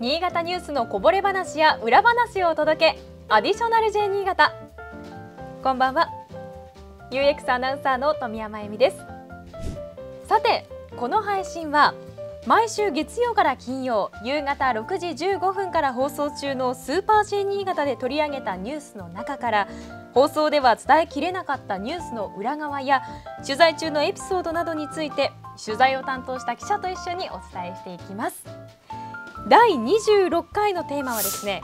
新潟ニュースのこぼれ話や裏話をお届けアディショナル J 新潟こんばんは UX アナウンサーの富山恵美ですさてこの配信は毎週月曜から金曜夕方6時15分から放送中の「スーパー J 新潟」で取り上げたニュースの中から放送では伝えきれなかったニュースの裏側や取材中のエピソードなどについて取材を担当した記者と一緒にお伝えしていきます。第26回のテーマはですね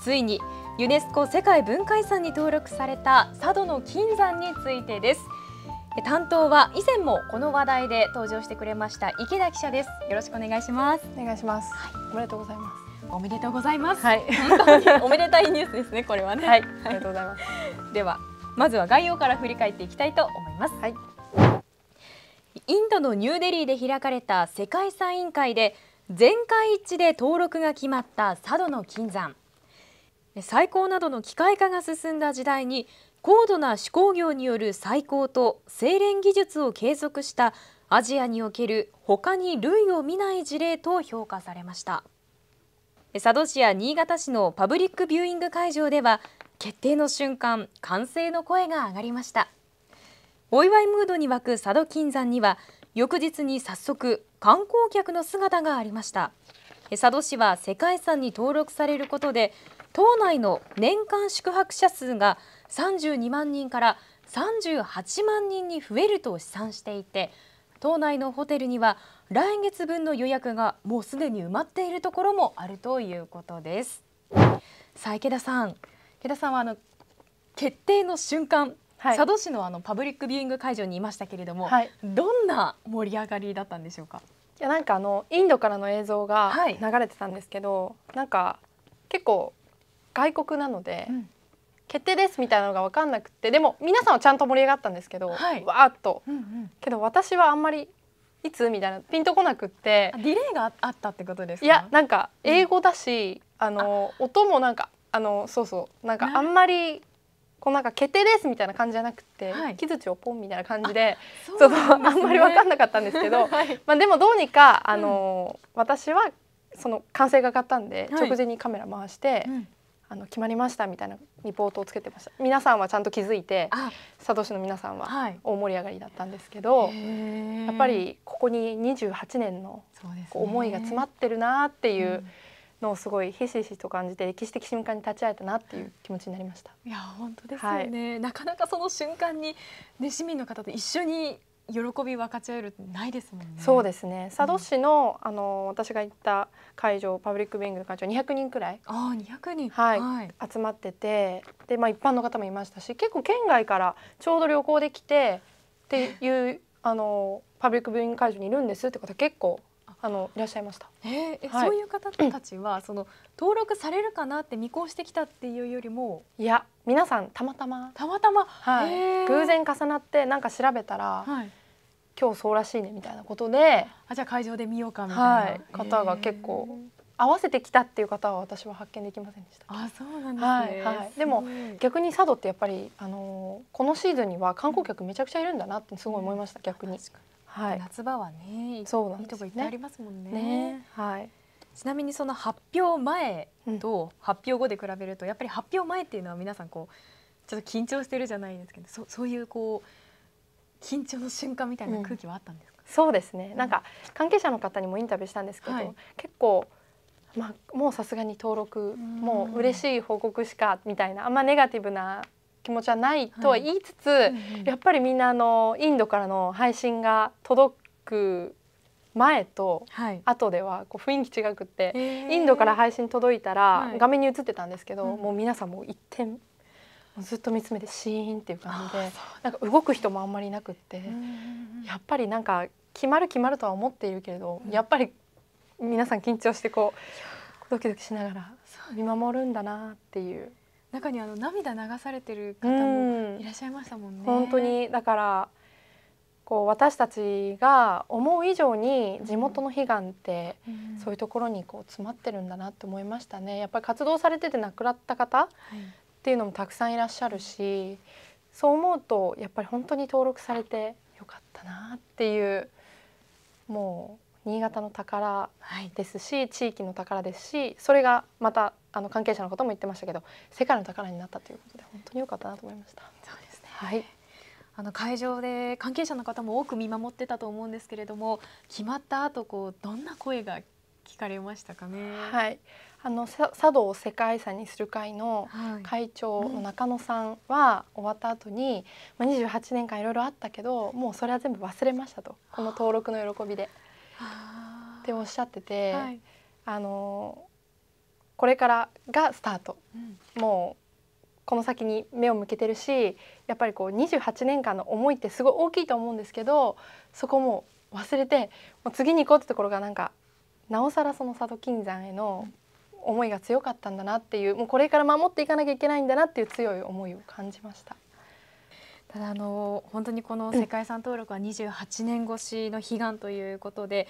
ついにユネスコ世界文化遺産に登録された佐渡の金山についてです担当は以前もこの話題で登場してくれました池田記者ですよろしくお願いしますお願いします、はい、おめでとうございますおめでとうございます、はい、本当におめでたいニュースですねこれはねはい、ありがとうございます ではまずは概要から振り返っていきたいと思います、はい、インドのニューデリーで開かれた世界遺産委員会で全会一致で登録が決まった佐渡の金山最高などの機械化が進んだ時代に高度な手工業による最高と精錬技術を継続したアジアにおける他に類を見ない事例と評価されました佐渡市や新潟市のパブリックビューイング会場では決定の瞬間歓声の声が上がりましたお祝いムードに沸く佐渡金山には翌日に早速観光客の姿がありました佐渡市は世界遺産に登録されることで島内の年間宿泊者数が32万人から38万人に増えると試算していて島内のホテルには来月分の予約がもうすでに埋まっているところもあるということですさあ池田さん池田さんはあの決定の瞬間はい、佐渡市のあのパブリックビューイング会場にいましたけれども、はい、どんな盛り上がりだったんでしょうかいやなんかあのインドからの映像が流れてたんですけど、はい、なんか結構外国なので、うん、決定ですみたいなのが分かんなくてでも皆さんはちゃんと盛り上がったんですけど、はい、わーっと、うんうん、けど私はあんまりいつみたいなピンとこなくってディレイがあったってことですかいやなんか英語だし、うん、あの音もなんかあのそうそうなんかあんまりこうなんか決定ですみたいな感じじゃなくて、はい、木槌をポンみたいな感じであそう、ね、あんまり分かんなかったんですけど、はい、まあ、でもどうにかあの、うん、私はその完成が上がったんで、直前にカメラ回して、うん、あの決まりましたみたいなリポートをつけてました皆さんはちゃんと気づいて佐渡市の皆さんは大盛り上がりだったんですけど、はい、やっぱりここに28年のこう思いが詰まってるなっていう。のをすごいひしひしと感じて歴史的瞬間に立ち会えたなっていう気持ちになりましたいや本当ですよね、はい、なかなかその瞬間に、ね、市民の方と一緒に喜び分かち合えるないですもんね。そうですね。佐渡市の、うん、あの私が行った会場パブリックビューイングの会場200人くらい。ああ2 0人、はい。はい。集まっててでまあ一般の方もいましたし結構県外からちょうど旅行できてっていう あのパブリックビューイング会場にいるんですって方結構あのいらっしゃいました。えー、はい、そういう方たちは その登録されるかなって見越してきたっていうよりも、いや皆さんたまたまたまたま、はい、偶然重なってなんか調べたら。はい今日そうらしいねみたいなことであじゃあ会場で見ようかみたいな、はい、方が結構合わせてきたっていう方は私は発見できませんでしたあそうなんですね、はいはい、でも逆に佐渡ってやっぱり、あのー、このシーズンには観光客めちゃくちゃいるんだなってすごい思いました、うん、逆に。はい、夏場はねそうなんです、ね、いいとこいっぱいありますもんね。ねはい、ちなみにその発表前と発表後で比べると、やっぱり発表前っていうのは皆さんこうちょっと緊張してるじゃないですけどそそういうこう緊張の瞬間みたいな空気はあったんですか、うん、そうですねなんか関係者の方にもインタビューしたんですけど、はい、結構まあ、もうさすがに登録もう嬉しい報告しかみたいなあんまネガティブな気持ちはないとは言いつつ、はいうんうん、やっぱりみんなあのインドからの配信が届く前と後ではこう雰囲気違くって、はい、インドから配信届いたら画面に映ってたんですけど、はい、もう皆さんもう一点ずっと見つめてシーンっていう感じでなんか動く人もあんまりいなくって、うんやっぱりなんか決まる決まるとは思っているけれど、うん、やっぱり皆さん緊張してこうドキドキしながら見守るんだなっていう中にあの涙流されてる方もいらっしゃいましたもんね。うん、本当にだからこう私たちが思う以上に地元の悲願って、そういうところにこう詰まってるんだなって思いましたね。やっぱり活動されてて亡くなった方っていうのもたくさんいらっしゃるし、そう思うとやっぱり本当に登録されてよかったなっていうもう新潟の宝ですし、地域の宝ですしそれがまたあの関係者の方も言ってましたけど世界の宝になったということで本当に良かったなと思いました。そうですね、はいあの会場で関係者の方も多く見守ってたと思うんですけれども決まった後こうどんな声が聞かれましたかね。はいあの茶道を世界遺産にする会の会長の中野さんは終わった後に、まあ、28年間いろいろあったけどもうそれは全部忘れましたとこの登録の喜びで。っておっしゃってて、あのこれからがスタート、うん、もうこの先に目を向けてるしやっぱりこう28年間の思いってすごい大きいと思うんですけどそこも忘れてもう次に行こうってところがなんかなおさらその佐渡金山への思いが強かったんだなっていうもうこれから守っていかなきゃいけないんだなっていう強い思いを感じました。ただあの本当にこの世界遺産登録は28年越しの悲願ということで、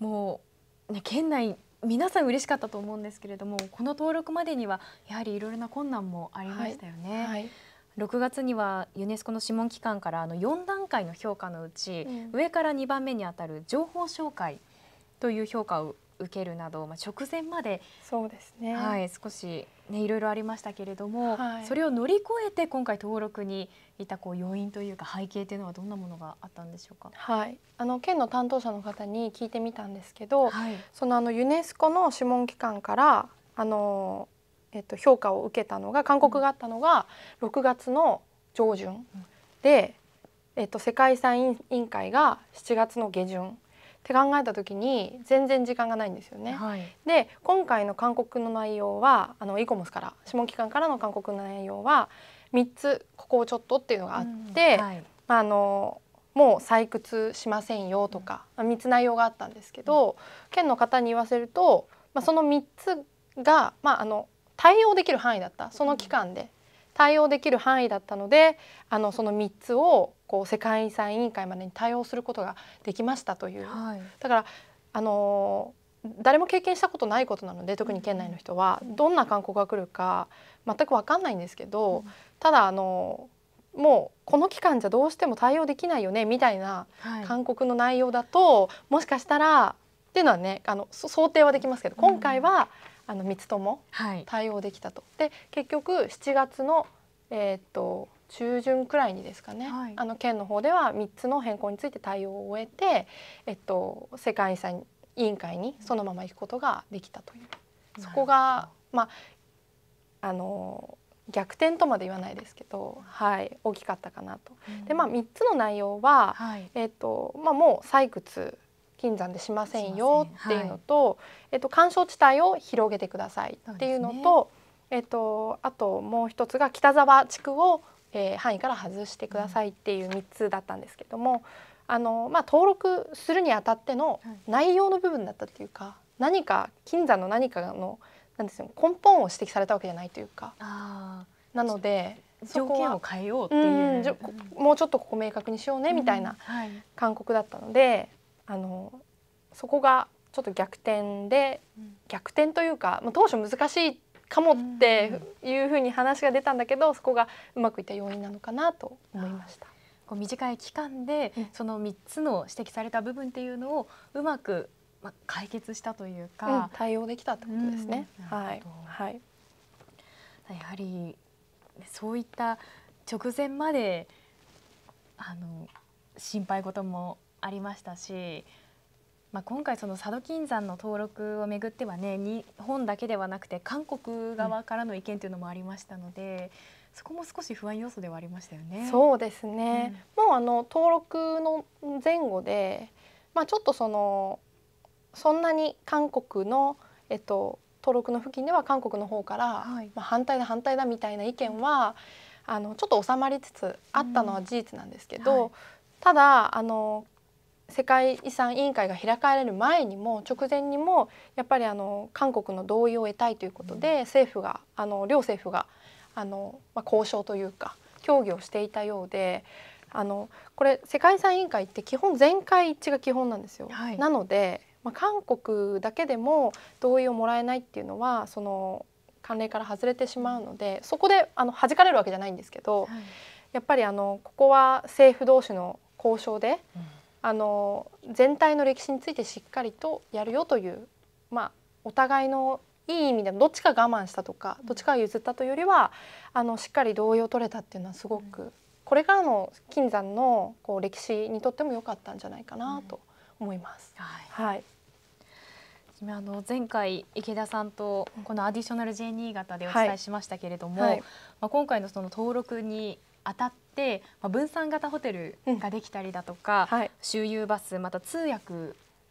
うん、もう、ね、県内皆さん嬉しかったと思うんですけれどもこの登録までにはやはりいろいろな困難もありましたよね。はいはい、6月にはユネスコの諮問機関からあの4段階の評価のうち、上から2番目にあたる情報紹介という評価を受けるなど、まあ、直前までそうですね、はい、少し、ね、いろいろありましたけれども、はい、それを乗り越えて今回登録にいたこう要因というか背景というのはどんなものがあったんでしょうか、はい、あの県の担当者の方に聞いてみたんですけど、はい、そのあのユネスコの諮問機関からあの、えっと、評価を受けたのが勧告があったのが6月の上旬で、うん、えっと、世界遺産委員会が7月の下旬。って考えた時に全然時間がないんですよね。はい、で今回の勧告の内容はあのイコモスから諮問機関からの勧告の内容は3つここをちょっとっていうのがあって、うんはい、あ、のもう採掘しませんよとか、うん、3つ内容があったんですけど、うん、県の方に言わせると、まあ、その3つが、まあ、あの対応できる範囲だったその期間で対応できる範囲だったのであのその3つをこう世界遺産委員会までに対応することができましたという、はい、だからあの誰も経験したことないことなので特に県内の人はどんな勧告が来るか全く分かんないんですけど、うん、ただあのもうこの期間じゃどうしても対応できないよねみたいな勧告の内容だと、はい、もしかしたらっていうのはねあの想定はできますけど今回は、うん、あの3つとも対応できたと。はい、で結局7月の、えー、っと中旬くらいにですかね、はい、あの県の方では3つの変更について対応を終えて、えっと、世界遺産委員会にそのまま行くことができたという、うん、そこが、まあ、あの逆転とまで言わないですけど、はい、大きかったかなと。うん、でまあ、3つの内容は、はい、えっとまあ、もう採掘金山でしませんよっていうのとはい、えっと、干渉地帯を広げてくださいっていうのとね、えっとあともう一つが北沢地区をえー、範囲から外してくださいっていう3つだったんですけどもあの、まあ、登録するにあたっての内容の部分だったっていうか、はい、何か金山の何かのなんですよ根本を指摘されたわけじゃないというか。あなので条件を変えようっていう、ねうん、もうちょっとここ明確にしようねみたいな勧告だったので、うんはい、あのそこがちょっと逆転で、うん、逆転というか、まあ、当初難しいかもっていうふうに話が出たんだけどそこがうまくいった要因なのかなと思いました。こう短い期間で、その3つの指摘された部分っていうのをうまく、まあ、解決したというか、うん、対応できたってことですね。はい、はい、やはりそういった直前まであの心配事もありましたしまあ、今回その佐渡金山の登録をめぐってはね日本だけではなくて韓国側からの意見というのもありましたので、うん、そこも少し不安要素ではありましたよね。そうですね、うん、もうあの登録の前後で、まあ、ちょっとそのそんなに韓国の、えっと、登録の付近では韓国の方から、はい、まあ、反対だ反対だみたいな意見は、あのちょっと収まりつつあったのは事実なんですけど、うんはい、ただあの世界遺産委員会が開かれる前にも直前にもやっぱりあの韓国の同意を得たいということで、政府があの両政府があの、まあ、交渉というか協議をしていたようであのこれ世界遺産委員会って基本全会一致が基本なんですよ。なので、まあ、韓国だけでも同意をもらえないっていうのはその慣例から外れてしまうのでそこであの弾かれるわけじゃないんですけど、やっぱりあのここは政府同士の交渉であの全体の歴史についてしっかりとやるよという、まあ、お互いのいい意味でどっちか我慢したとかどっちかが譲ったというよりはあのしっかり同意を取れたっていうのはすごく、うん、これからの金山のこう歴史にとっても良かったんじゃないかなと思います。うん、はい、はいあの前回池田さんとこのアディショナル J 2型でお伝えしましたけれども、はいはい、まあ、今回のその登録に当たって、まあ、分散型ホテルができたりだとか、うんはい、周遊バスまた通訳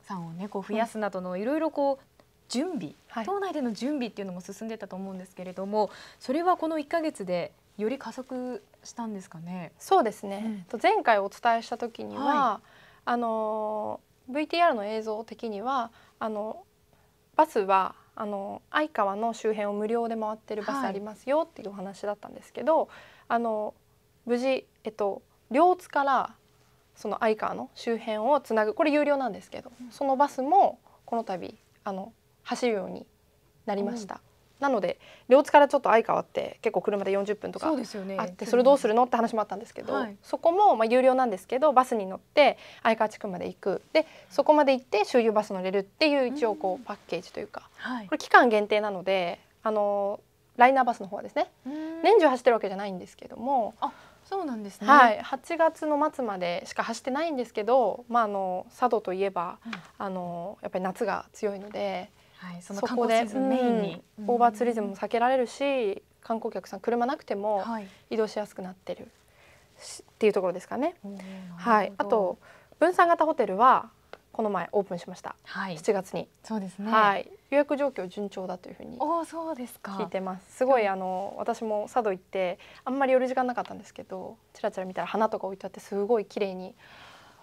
さんを、ね、こう増やすなどのいろいろこう準備、はい、島内での準備っていうのも進んでたと思うんですけれどもそれはこの1か月でより加速したんですかねそうですね、うん、前回お伝えした時には、はい、あの VTR の映像的にはあのバスはあの相川の周辺を無料で回ってるバスありますよっていうお話だったんですけど、はい、あの無事、えっと、両津からその相川の周辺をつなぐこれ有料なんですけど、うん、そのバスもこの度あの走るようになりました。うん、なので両津からちょっと相川って結構車で40分とかあって、ね、それどうするのって話もあったんですけど、はい、そこもまあ有料なんですけどバスに乗って相川地区まで行くでそこまで行って周遊バス乗れるっていう一応こうパッケージというか、はい、これ期間限定なのであのライナーバスの方はですね年中走ってるわけじゃないんですけどもあそうなんですね、はい、8月の末までしか走ってないんですけど、まあ、あの佐渡といえば、うん、あのやっぱり夏が強いので、はい、その観光メインに、うん、オーバーツーリズムも避けられるし観光客さん車なくても移動しやすくなってるっていうところですかね。はい、あと分散型ホテルはこの前オープンしました、はい、7月に。そうですね、はい、予約状況順調だというふうに聞いてますすごいあの私も佐渡行ってあんまり寄る時間なかったんですけどちらちら見たら花とか置いてあってすごい綺麗に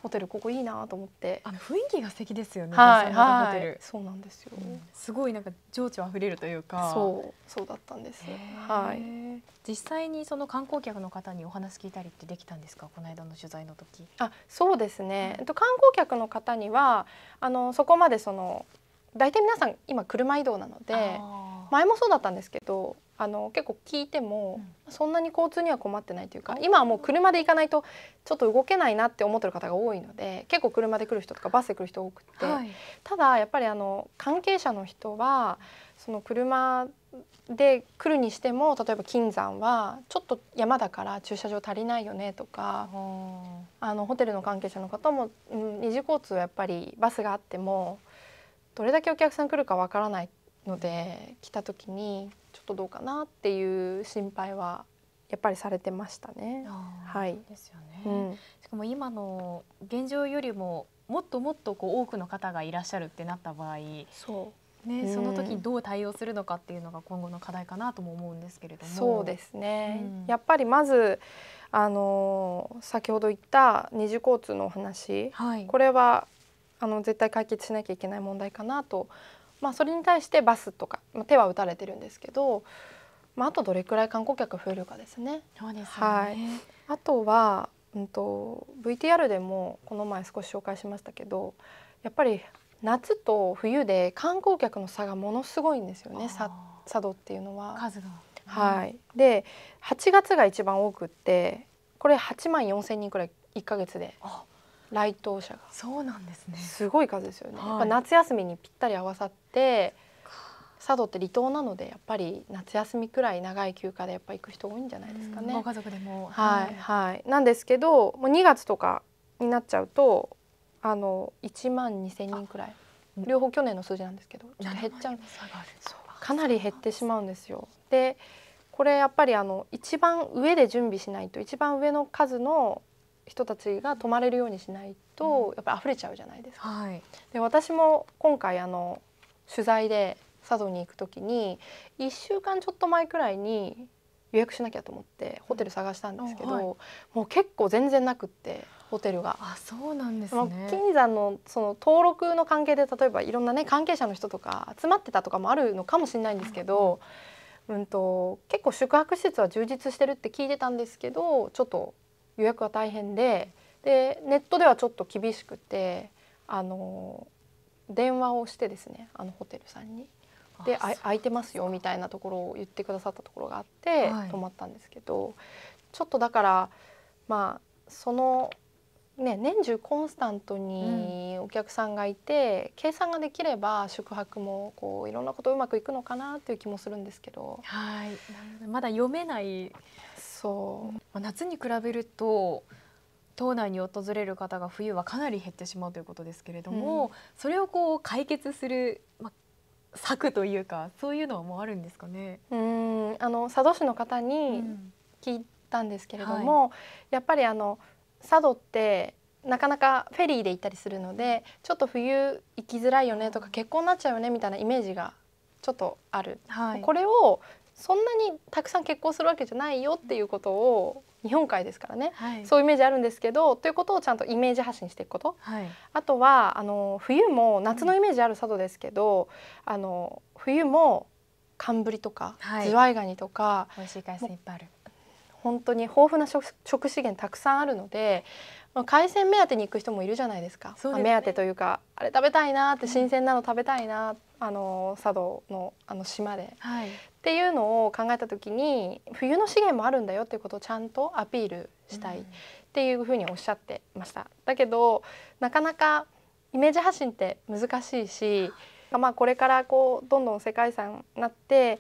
ホテルここいいなと思ってあの雰囲気が素敵ですよね、はいはい、そうなんですよ、うん、すごいなんか情緒あふれるというかそうそうだったんですはい実際にその観光客の方にお話聞いたりってできたんですかこの間の取材の時あそうですね、うん、観光客の方にはあのそこまでその大体皆さん今車移動なので前もそうだったんですけどあの結構聞いても、そんなに交通には困ってないというか今はもう車で行かないとちょっと動けないなって思ってる方が多いので結構車で来る人とかバスで来る人多くて、ただやっぱりあの関係者の人はその車で来るにしても例えば金山はちょっと山だから駐車場足りないよねとかあのホテルの関係者の方も、うん、二次交通はやっぱりバスがあっても。どれだけお客さん来るかわからないので来た時にちょっとどうかなっていう心配はやっぱりされてましたね。はい。ですよね。うん、しかも今の現状よりももっともっとこう多くの方がいらっしゃるってなった場合、そうね、うん、その時にどう対応するのかっていうのが今後の課題かなとも思うんですけれども。そうですね。うん、やっぱりまずあの先ほど言った二次交通のお話、はい、これはあの絶対解決しなきゃいけない問題かなと、まあ、それに対してバスとか、まあ、手は打たれてるんですけど、まあ、あとどれくらい観光客増えるかですね。そうですねはい、あとは、うんと、VTR でもこの前少し紹介しましたけどやっぱり夏と冬で観光客の差がものすごいんですよね佐渡っていうのは。数が、はい、で8月が一番多くってこれ8万4,000人くらい1か月で来島者がそうなんですねすごい数ですよね、はい、夏休みにぴったり合わさって佐渡って離島なのでやっぱり夏休みくらい長い休暇でやっぱ行く人多いんじゃないですかね。ご家族でも、はい、はい、なんですけどもう2月とかになっちゃうとあの1万2千人くらい両方去年の数字なんですけどちょっと減っちゃうんですかなり減ってしまうんですよ。でこれやっぱりあの一番上で準備しないと一番上の数の人たちが泊まれるようにしないと、やっぱ溢れちゃうじゃないですか。はい、で私も今回あの取材で佐渡に行く時に1週間ちょっと前くらいに予約しなきゃと思ってホテル探したんですけど、はい、もう結構全然なくってホテルが。あそうなんですね金山のその登録の関係で例えばいろんなね関係者の人とか集まってたとかもあるのかもしれないんですけど、うん、うんと結構宿泊施設は充実してるって聞いてたんですけどちょっと予約は大変ででネットではちょっと厳しくてあの電話をしてですねあのホテルさんに。で空いてますよみたいなところを言ってくださったところがあって、泊まったんですけどちょっとだからまあそのね、年中コンスタントにお客さんがいて、うん、計算ができれば宿泊もこういろんなことうまくいくのかなっていう気もするんですけどはいまだ読めないそう、夏に比べると島内に訪れる方が冬はかなり減ってしまうということですけれども、うん、それをこう解決する、ま、策というかそういうのはもうあるんですかねうんあの佐渡市の方に聞いたんですけれども、うんはい、やっぱりあの佐渡ってなかなかフェリーで行ったりするのでちょっと冬行きづらいよねとか結婚になっちゃうよねみたいなイメージがちょっとある、はい、これをそんなにたくさん結婚するわけじゃないよっていうことを日本海ですからね、はい、そういうイメージあるんですけどということをちゃんとイメージ発信していくこと、はい、あとはあの冬も夏のイメージある佐渡ですけど、うん、あの冬も寒ぶりとか、はい、ズワイガニとか美味しい海鮮いっぱいある本当に豊富な食資源たくさんあるので海鮮目当てに行く人もいるじゃないですか、ね、目当てというかあれ食べたいなって新鮮なの食べたいな、うん、あの佐渡のあの島で、はい、っていうのを考えた時に冬の資源もあるんだよっていうことをちゃんとアピールしたいっていうふうにおっしゃってました。だけどなかなかイメージ発信って難しいし、まあ、これからこうどんどん世界遺産になって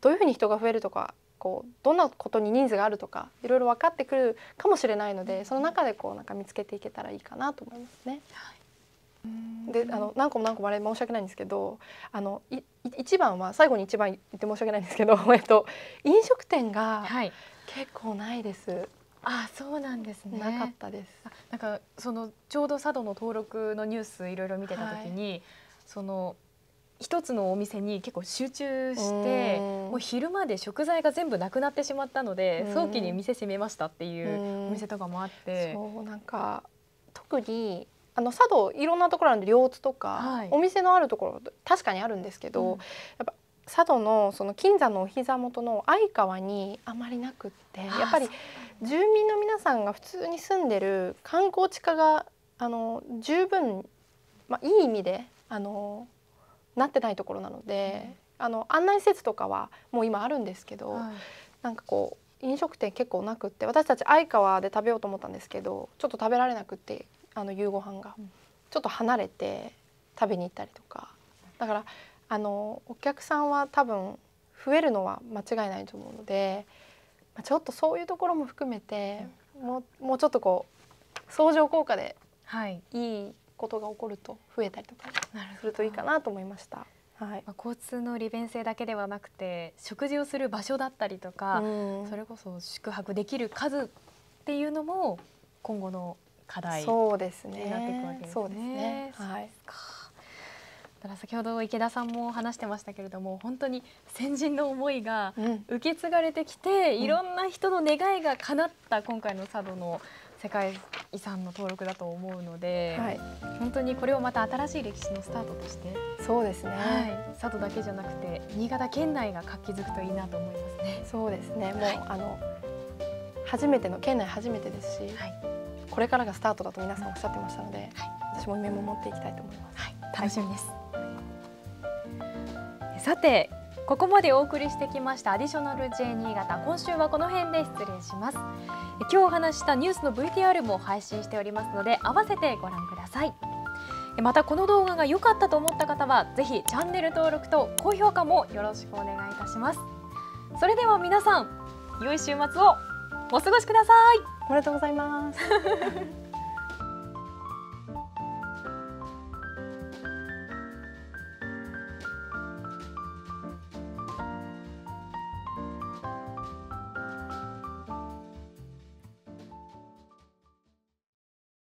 どういうふうに人が増えるとかこうどんなことにニーズがあるとかいろいろ分かってくるかもしれないのでその中でこうなんか見つけていけたらいいかなと思いますね。はいであの何個も何個もあれ申し訳ないんですけどあのい一番は最後に一番言って申し訳ないんですけど、えっと、飲食店が結構ないです。はい、あそうなんですね。なかったです。なんかそのちょうど佐渡の登録のニュースいろいろ見てたときに、はい、その一つのお店に結構集中してもう昼まで食材が全部なくなってしまったので早期に店閉めましたっていうお店とかもあって。そうなんか特にあの佐渡いろんなところあるんで両津とか、はい、お店のあるところ確かにあるんですけど、うん、やっぱ佐渡のその金山のお膝元の相川にあまりなくってやっぱり住民の皆さんが普通に住んでる観光地化があの十分、まあ、いい意味であのなってないところなので、うん、あの案内施設とかはもう今あるんですけど、はい、なんかこう飲食店結構なくって私たち相川で食べようと思ったんですけどちょっと食べられなくってあの夕ご飯が、うん、ちょっと離れて食べに行ったりとかだからあのお客さんは多分増えるのは間違いないと思うので、まちょっとそういうところも含めて、うん、もうもうちょっとこう相乗効果でいいことが起こると増えたりとかするといいかなと思いました。はい、ま交通の利便性だけではなくて食事をする場所だったりとか、うん、それこそ宿泊できる数っていうのも今後の課題になっていくわけですね。だから先ほど池田さんも話してましたけれども本当に先人の思いが受け継がれてきて、うん、いろんな人の願いが叶った今回の佐渡の世界遺産の登録だと思うので、はい、本当にこれをまた新しい歴史のスタートとしてそうですね、はい、佐渡だけじゃなくて新潟県内が活気づくといいなと思いますね。そうですねもう、はい、あの初めての県内初めてですし、はいこれからがスタートだと皆さんおっしゃってましたので、はい、私もメモ持っていきたいと思います。はい、楽しみです、はい、さてここまでお送りしてきましたアディショナル J 新潟今週はこの辺で失礼します今日お話したニュースの VTR も配信しておりますので合わせてご覧くださいまたこの動画が良かったと思った方はぜひチャンネル登録と高評価もよろしくお願いいたしますそれでは皆さん良い週末をお過ごしくださいおめでとうございます